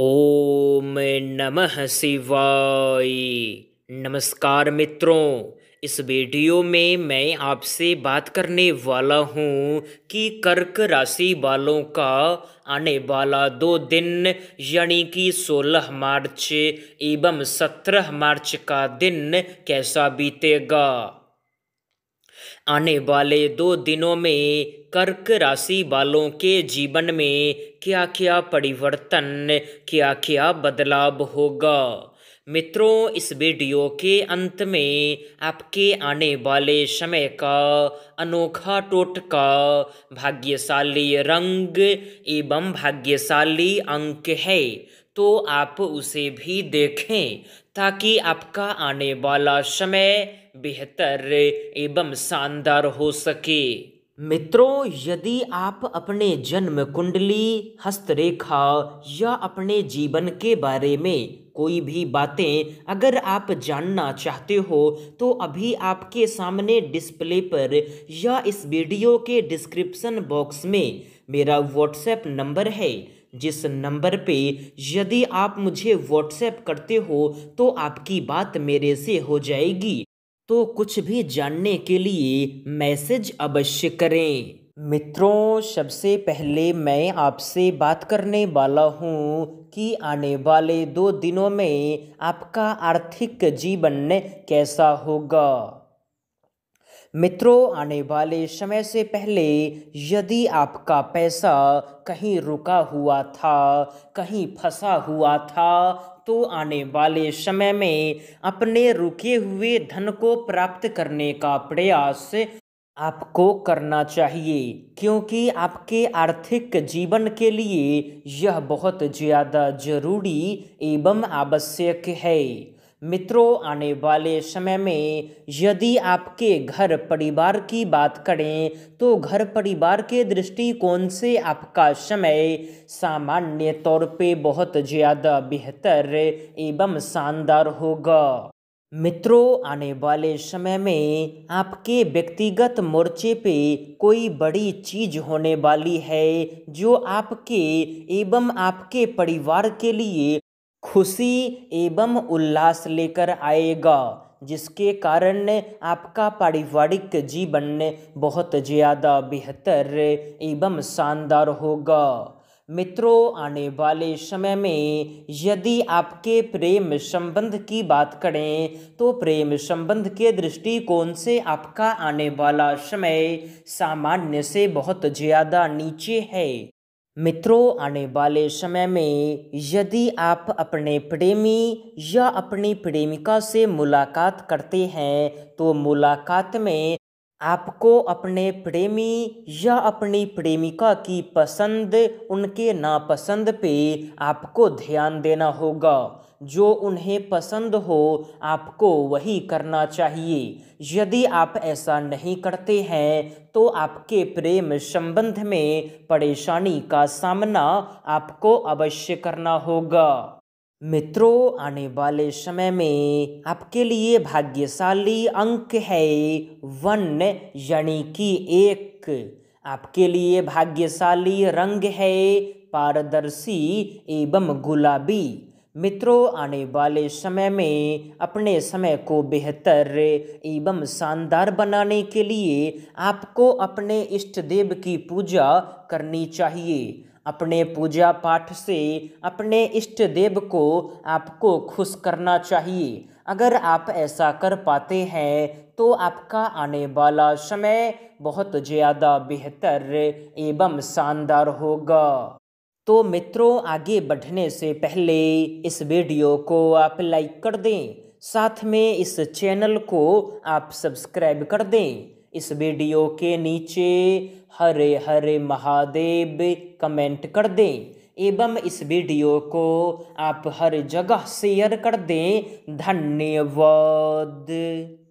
ओम नमः शिवाय नमस्कार मित्रों इस वीडियो में मैं आपसे बात करने वाला हूँ कि कर्क राशि वालों का आने वाला दो दिन यानी कि 16 मार्च एवं 17 मार्च का दिन कैसा बीतेगा आने वाले दो दिनों में कर्क राशि वालों के जीवन में क्या क्या परिवर्तन क्या क्या बदलाव होगा मित्रों इस वीडियो के अंत में आपके आने वाले समय का अनोखा टोटका भाग्यशाली रंग एवं भाग्यशाली अंक है तो आप उसे भी देखें ताकि आपका आने वाला समय बेहतर एवं शानदार हो सके मित्रों यदि आप अपने जन्म कुंडली हस्तरेखा या अपने जीवन के बारे में कोई भी बातें अगर आप जानना चाहते हो तो अभी आपके सामने डिस्प्ले पर या इस वीडियो के डिस्क्रिप्शन बॉक्स में मेरा व्हाट्सएप नंबर है जिस नंबर पे यदि आप मुझे व्हाट्सएप करते हो तो आपकी बात मेरे से हो जाएगी तो कुछ भी जानने के लिए मैसेज अवश्य करें मित्रों सबसे पहले मैं आपसे बात करने वाला हूँ कि आने वाले दो दिनों में आपका आर्थिक जीवन कैसा होगा मित्रों आने वाले समय से पहले यदि आपका पैसा कहीं रुका हुआ था कहीं फंसा हुआ था तो आने वाले समय में अपने रुके हुए धन को प्राप्त करने का प्रयास आपको करना चाहिए क्योंकि आपके आर्थिक जीवन के लिए यह बहुत ज़्यादा जरूरी एवं आवश्यक है मित्रों आने वाले समय में यदि आपके घर परिवार की बात करें तो घर परिवार के दृष्टिकोण से आपका समय सामान्य तौर पे बहुत ज़्यादा बेहतर एवं शानदार होगा मित्रों आने वाले समय में आपके व्यक्तिगत मोर्चे पे कोई बड़ी चीज होने वाली है जो आपके एवं आपके परिवार के लिए खुशी एवं उल्लास लेकर आएगा जिसके कारण आपका पारिवारिक जीवन बहुत ज़्यादा बेहतर एवं शानदार होगा मित्रों आने वाले समय में यदि आपके प्रेम संबंध की बात करें तो प्रेम संबंध के दृष्टिकोण से आपका आने वाला समय सामान्य से बहुत ज़्यादा नीचे है मित्रों आने वाले समय में यदि आप अपने प्रेमी या अपनी प्रेमिका से मुलाकात करते हैं तो मुलाकात में आपको अपने प्रेमी या अपनी प्रेमिका की पसंद उनके नापसंद पे आपको ध्यान देना होगा जो उन्हें पसंद हो आपको वही करना चाहिए यदि आप ऐसा नहीं करते हैं तो आपके प्रेम संबंध में परेशानी का सामना आपको अवश्य करना होगा मित्रों आने वाले समय में आपके लिए भाग्यशाली अंक है वन यानी कि एक आपके लिए भाग्यशाली रंग है पारदर्शी एवं गुलाबी मित्रों आने वाले समय में अपने समय को बेहतर एवं शानदार बनाने के लिए आपको अपने इष्ट देव की पूजा करनी चाहिए अपने पूजा पाठ से अपने इष्ट देव को आपको खुश करना चाहिए अगर आप ऐसा कर पाते हैं तो आपका आने वाला समय बहुत ज़्यादा बेहतर एवं शानदार होगा तो मित्रों आगे बढ़ने से पहले इस वीडियो को आप लाइक कर दें साथ में इस चैनल को आप सब्सक्राइब कर दें इस वीडियो के नीचे हरे हरे महादेव कमेंट कर दें एवं इस वीडियो को आप हर जगह शेयर कर दें धन्यवाद